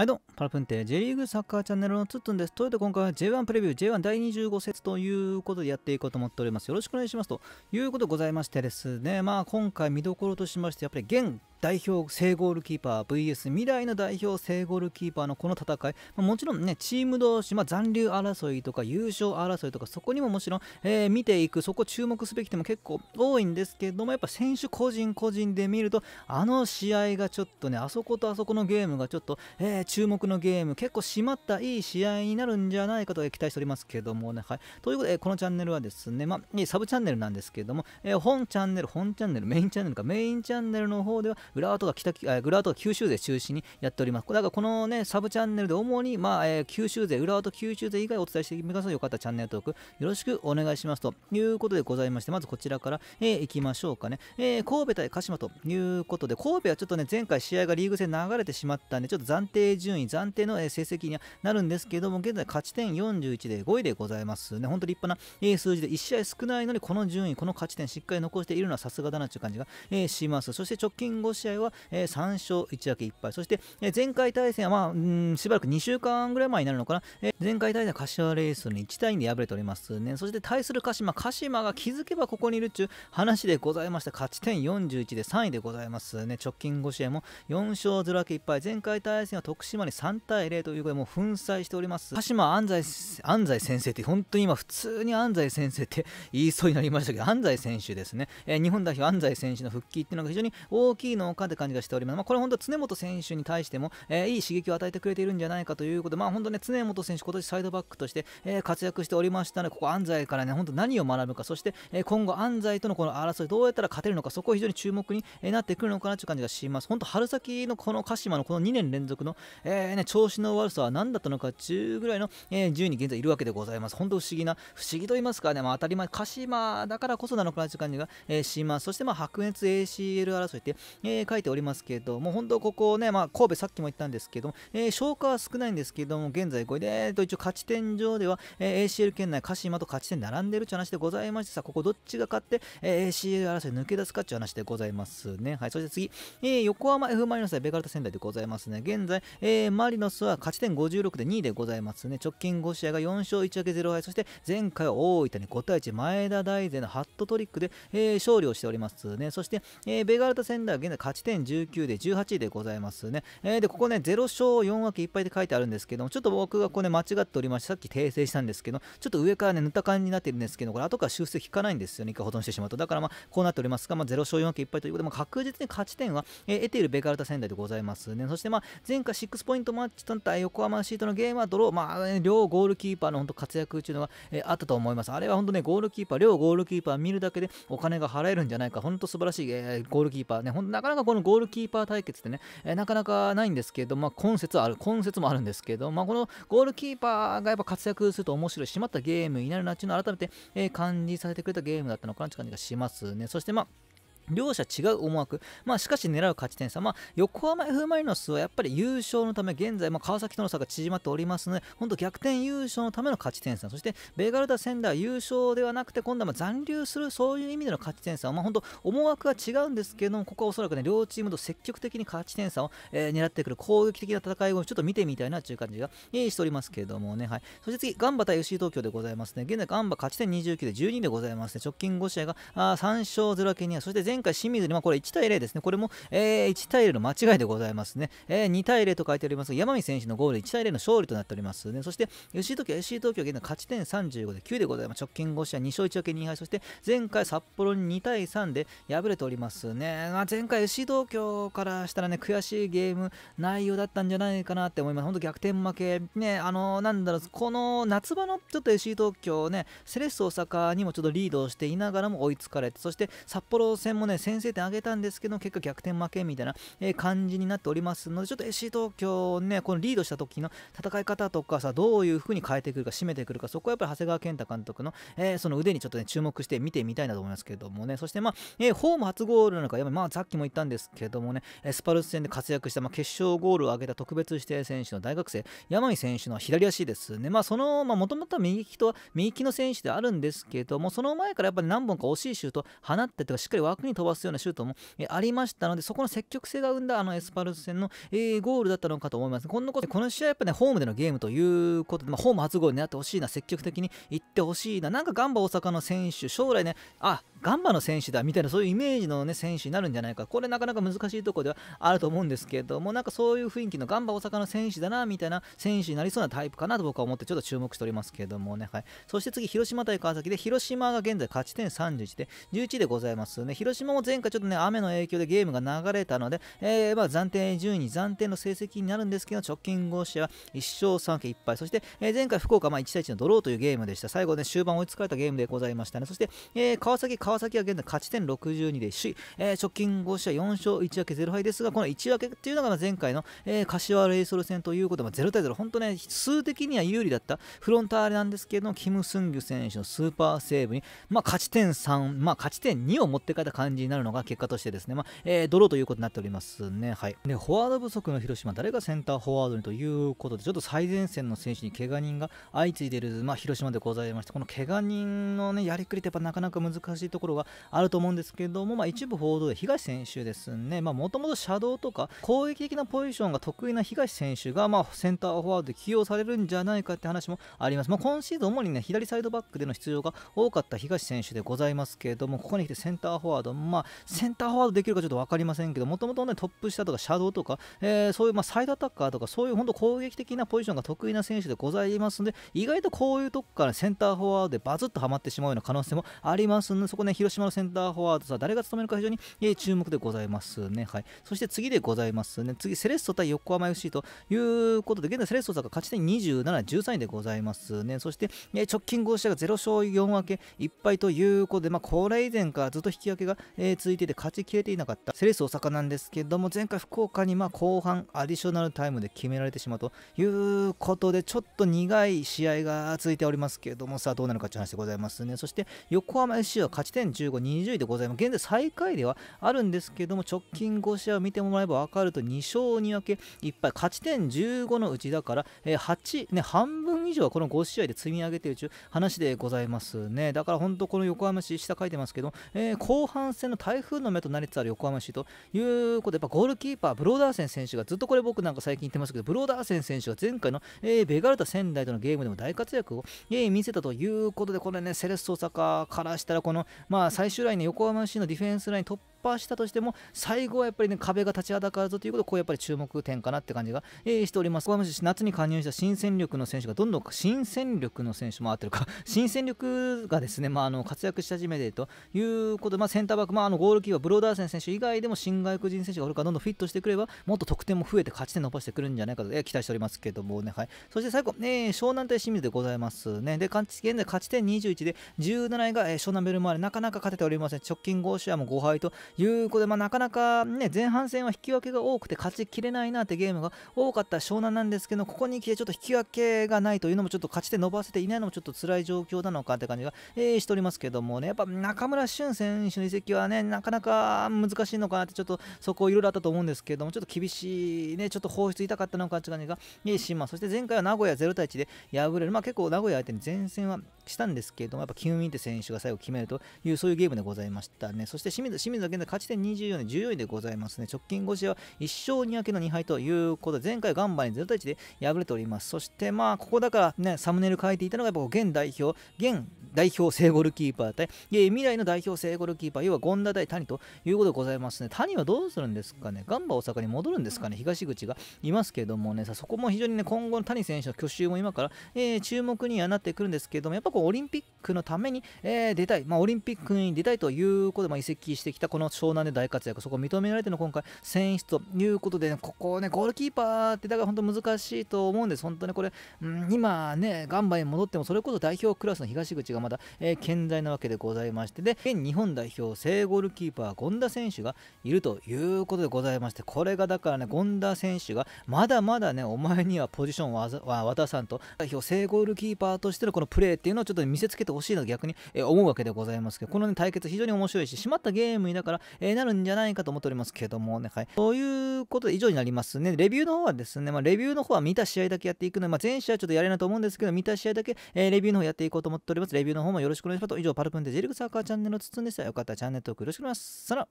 はいどうも、パラプンテ J リーグサッカーチャンネルのつっつんです。というと今回は J1 プレビュー、J1 第25節ということでやっていこうと思っております。よろしくお願いします。ということでございましてですね、まあ今回見どころとしまして、やっぱり現代表正ゴールキーパー VS 未来の代表正ゴールキーパーのこの戦い、まあ、もちろんねチーム同士、まあ、残留争いとか優勝争いとかそこにももちろん、えー、見ていくそこ注目すべき点も結構多いんですけどもやっぱ選手個人個人で見るとあの試合がちょっとねあそことあそこのゲームがちょっと、えー、注目のゲーム結構締まったいい試合になるんじゃないかと期待しておりますけどもねはいということでこのチャンネルはですねまあサブチャンネルなんですけども、えー、本チャンネル本チャンネルメインチャンネルかメインチャンネルの方では浦和とか北、え浦和と九州勢中心にやっております。だからこのね、サブチャンネルで主に、まあ、えー、九州勢、浦和と九州勢以外お伝えしていきますので、よかったらチャンネル登録よろしくお願いしますということでございまして、まずこちらから、えー、いきましょうかね。えー、神戸対鹿島ということで、神戸はちょっとね、前回試合がリーグ戦流れてしまったんで、ちょっと暫定順位、暫定の成績にはなるんですけども、現在勝ち点41で5位でございますね。本当立派な数字で、1試合少ないのに、この順位、この勝ち点しっかり残しているのはさすがだなという感じがします。そして直近5試合は、え3勝1分け1敗、そして、え前回対戦は、まあ、しばらく2週間ぐらい前になるのかな、え前回対戦は柏レイスに1対2で敗れておりますね、そして対する鹿島、鹿島が気づけばここにいるっちゅう話でございました、勝ち点41で3位でございますね、直近5試合も4勝ずらけ1敗、前回対戦は徳島に3対0ということで、もう粉砕しております。鹿島安西安西先生って、本当に今、普通に安西先生って言いそうになりましたけど、安西選手ですね、え日本代表安西選手の復帰っていうのが非常に大きいののかって感じがしております。まあ、これ本当、は常本選手に対しても、えー、いい刺激を与えてくれているんじゃないかということで、まあ、本当ね、常本選手、今年サイドバックとして、えー、活躍しておりましたので、ここ安西からね、本当何を学ぶか、そして、えー、今後安西とのこの争い、どうやったら勝てるのか、そこ非常に注目になってくるのかなという感じがします。本当、春先のこの鹿島のこの2年連続の、えーね、調子の悪さは何だったのか、中ぐらいの、えー、順位に現在いるわけでございます。本当不思議な、不思議と言いますかね、まあ、当たり前、鹿島だからこそなのかなという感じが、えー、します。そして、まあ、白熱 ACL 争いって、えーえー、書いておりますけれども、本当ここね、まあ、神戸さっきも言ったんですけども、えー、消化は少ないんですけども、現在5位で、えー、と一応勝ち点上では、えー、ACL 圏内、鹿島と勝ち点並んでるって話でございましてさ、ここどっちが勝って、えー、ACL 争い抜け出すかっていう話でございますね。はい、そして次、えー、横浜 F・ マリノスはベガルタ仙台でございますね。現在、えー、マリノスは勝ち点56で2位でございますね。直近5試合が4勝1分け0敗、そして前回は大分に5対1、前田大然のハットトリックで、えー、勝利をしておりますね。そして、えー、ベガルタ仙台は現在勝ち点19で18位でございますね。えー、で、ここね、0勝4分けいっぱいで書いてあるんですけども、ちょっと僕がこれ、ね、間違っておりまして、さっき訂正したんですけど、ちょっと上からね、塗った感じになってるんですけど、これ後から修正効かないんですよね、一回保存してしまうと。だからまあ、こうなっておりますが、まあ、0勝4分けいっぱいということで、まあ、確実に勝ち点は、えー、得ているベガルタ仙台でございますね。そしてまあ、前回6ポイントマッチとなった横浜シートのゲームはドロー、まあ、ね、両ゴールキーパーの本当活躍というのが、えー、あったと思います。あれは本当ね、ゴールキーパー、両ゴールキーパー見るだけでお金が払えるんじゃないか、本当素晴らしい、えー、ゴールキーパーね、ほんなかかなかこのゴールキーパー対決ってね、えー、なかなかないんですけど、まあ、今節はある、今節もあるんですけど、まあ、このゴールキーパーがやっぱ活躍すると面白い、締まったゲームになるなっていうのを改めて、えー、感じさせてくれたゲームだったのかなって感じがしますね。そして、まあ両者違う思惑、まあ、しかし狙う勝ち点差、まあ、横浜 F・ マリノスはやっぱり優勝のため、現在、まあ、川崎との差が縮まっておりますので、本当逆転優勝のための勝ち点差、そしてベガルタ仙台は優勝ではなくて、今度はまあ残留する、そういう意味での勝ち点差、まあ、本当思惑は違うんですけども、ここはおそらく、ね、両チームと積極的に勝ち点差を、えー、狙ってくる攻撃的な戦いをちょっと見てみたいなという感じが、えー、しておりますけれどもね、はい、そして次、ガンバ対 FC 東京でございますね、現在ガンバ勝ち点29で12でございますね、直近5試合があ3勝0分けには、そして前前回清水に、まあ、これ1対0ですね。これも、えー、1対0の間違いでございますね。えー、2対0と書いておりますが、山見選手のゴール1対0の勝利となっておりますね。そして、吉井東京、吉井東京、現在勝ち点35で9でございます。直近5試合、2勝1分け2敗。そして、前回札幌に2対3で敗れておりますね。まあ、前回、吉井東京からしたらね、悔しいゲーム内容だったんじゃないかなって思います。本当逆転負け。ね、あの、なんだろう、この夏場のちょっと吉井東京ね、セレッソ大阪にもちょっとリードしていながらも追いつかれて、そして札幌戦もね、ね、先制点あげたんですけど、結果逆転負けみたいな、え感じになっておりますので、ちょっと SC 東京ね、このリードした時の戦い方とかさ、どういう風に変えてくるか、締めてくるか、そこはやっぱり長谷川健太監督の、えー、その腕にちょっとね、注目して見てみたいなと思いますけどもね、そしてまあ、えー、ホーム初ゴールなのか、やっぱまあ、さっきも言ったんですけどもね、スパルス戦で活躍した、まあ、決勝ゴールを挙げた特別指定選手の大学生、山見選手の左足ですね、まあ、その、まあ、もともとは右利きと、右利きの選手であるんですけども、その前からやっぱり何本か惜しいシュート放ってとか、しっかり枠にに飛ばすようなシュートも、えありましたので、そこの積極性が生んだあのエスパルス戦の、えゴールだったのかと思います。んなこでこの試合やっぱね、ホームでのゲームということで、まあ、ホーム初ゴールなってほしいな、積極的にいってほしいな、なんかガンバ大阪の選手、将来ね、あガンバの選手だみたいなそういうイメージの、ね、選手になるんじゃないかこれなかなか難しいところではあると思うんですけどもなんかそういう雰囲気のガンバ大阪の選手だなみたいな選手になりそうなタイプかなと僕は思ってちょっと注目しておりますけれどもね、はい、そして次広島対川崎で広島が現在勝ち点31で11でございますね広島も前回ちょっとね雨の影響でゲームが流れたので、えー、ま暫定順位に暫定の成績になるんですけど直近5試合は1勝3分け1敗そして、えー、前回福岡まあ1対1のドローというゲームでした最後ね終盤追いつかれたゲームでございましたねそして、えー、川崎川川崎は現在勝ち点62で首位、えー、直近5試合4勝1分け0敗ですが、この1分けというのが前回の、えー、柏レイソル戦ということで、まあ、0対0、本当ね、数的には有利だったフロンターレなんですけど、キム・スンギュ選手のスーパーセーブに、まあ、勝ち点3、まあ、勝ち点2を持ってかれた感じになるのが結果としてですね、まあえー、ドローということになっておりますね。はい、でフォワード不足の広島、誰がセンターフォワードにということで、ちょっと最前線の選手に怪我人が相次いでいる、まあ、広島でございまして、この怪我人の、ね、やりくりってやっぱなかなか難しいとところがあると思うんですけども、まあ、一部報道で東選手ですね、もともとシャドウとか攻撃的なポジションが得意な東選手が、まあ、センターフォワードで起用されるんじゃないかって話もあります。まあ、今シーズン主に、ね、左サイドバックでの出場が多かった東選手でございますけれども、ここに来てセンターフォワード、まあ、センターフォワードできるかちょっと分かりませんけど、もともと、ね、トップ下とかシャドウとか、えー、そういう、まあ、サイドアタッカーとか、そういう本当攻撃的なポジションが得意な選手でございますので、意外とこういうとこからセンターフォワードでバズッとはまってしまうような可能性もありますので、そこねね、広島のセンターフォワードさ、誰が務めるか非常に、え注目でございますね。はい。そして次でございますね。次、セレッソ対横浜 FC ということで、現在セレッソさんが勝ち点27、13位でございますね。そして、え直近5試合が0勝4分け1敗ということで、まあ、これ以前からずっと引き分けが、え続いていて勝ちきれていなかったセレッソ大阪なんですけども、前回福岡にま後半アディショナルタイムで決められてしまうということで、ちょっと苦い試合が続いておりますけれども、さあどうなるかという話でございますね。そして、横浜 FC は勝ち点2015、20でございます。現在最下位ではあるんですけども、直近5試合を見てもらえば分かると、2勝2分け1敗、勝ち点15のうちだから、え8、ね、半分以上はこの5試合で積み上げているという話でございますね。だから本当、この横浜市、下書いてますけど、えー、後半戦の台風の目となりつつある横浜市ということで、やっぱゴールキーパー、ブローダーセン選手がずっとこれ僕なんか最近言ってますけど、ブローダーセン選手が前回の、えー、ベガルタ仙台とのゲームでも大活躍を、えー、見せたということで、これね、セレッソ大阪からしたら、このまあ、最終ライン、ね、横浜市のディフェンスライン突破したとしても、最後はやっぱり、ね、壁が立ちはだかるぞということこうやっぱり注目点かなって感じが、えしております。横浜市夏に加入した新戦力の選手がどんどん、新戦力の選手もあってるか、新戦力がですね、まあ、あの活躍し始めていということで、まあ、センターバック、まあ、あのゴールキーパー、ブローダーセン選手以外でも新外国人選手がおるから、どんどんフィットしてくれば、もっと得点も増えて勝ち点伸ばしてくるんじゃないかと、え期待しておりますけどもね、はい、そして最後、えー、湘南対清水でございますね。で、現在勝ち点21で、17位が、えー、湘南ベルマーレ、かなか勝てておりません。直近5試合も5敗ということで、まあ、なかなか、ね、前半戦は引き分けが多くて勝ちきれないなってゲームが多かった湘南なんですけど、ここに来てちょっと引き分けがないというのも、ちょっと勝ち手伸ばせていないのもちょっと辛い状況なのかって感じが、えー、しておりますけどもね、やっぱ中村俊選手の移籍はね、なかなか難しいのかなって、ちょっとそこいろいろあったと思うんですけども、ちょっと厳しい、ね、ちょっと放出痛かったのかって感じが、えー、します。そして前回は名古屋0対1で敗れる、まあ、結構名古屋相手に前線はしたんですけれども、やっぱキム・ミンテ選手が最後決めるという、そういうゲームでございましたね。そして清水、清水は現在勝ち点24で14位でございますね。直近5試合は1勝2分けの2敗ということで、前回ガンバに0対1で敗れております。そしてまあ、ここだからね、サムネイル変えていたのが、やっぱ現代表、現代表性ゴールキーパー対、未来の代表性ゴールキーパー、要は権田対谷ということでございますね。谷はどうするんですかね、ガンバ大阪に戻るんですかね、東口がいますけどもね、さそこも非常にね、今後の谷選手の去就も今から、えー、注目にはなってくるんですけども、やっぱこうオリンピックのために、えー、出たい、まあ、オリンピックに出たいということで、まあ、移籍してきたこの湘南で大活躍、そこ認められての今回、選出ということで、ね、ここね、ゴールキーパーってだから本当難しいと思うんです、本当にこれ、うん、今ね、ガンバに戻っても、それこそ代表クラスの東口がまだ、えー、健在なわけでございまして、で、現日本代表、正ゴールキーパー、権田選手がいるということでございまして、これがだからね、権田選手が、まだまだね、お前にはポジションを渡さんと、代表正ゴールキーパーとしてのこのプレーっていうののをちょっと見せつけてほしいと逆に、え思うわけでございますけど、この、ね、対決非常に面白いし、しまったゲームだから、えなるんじゃないかと思っておりますけどもね、はい。ということで以上になりますね。レビューの方はですね、まあ、レビューの方は見た試合だけやっていくので、まあ、全試合ちょっとやれないと思うんですけど、見た試合だけ、えレビューの方やっていこうと思っております。レビューの方もよろしくお願いします。以上、パルプンでジェリクサーカーチャンネルのつつんでした。よかったらチャンネル登録よろしくお願いします。さら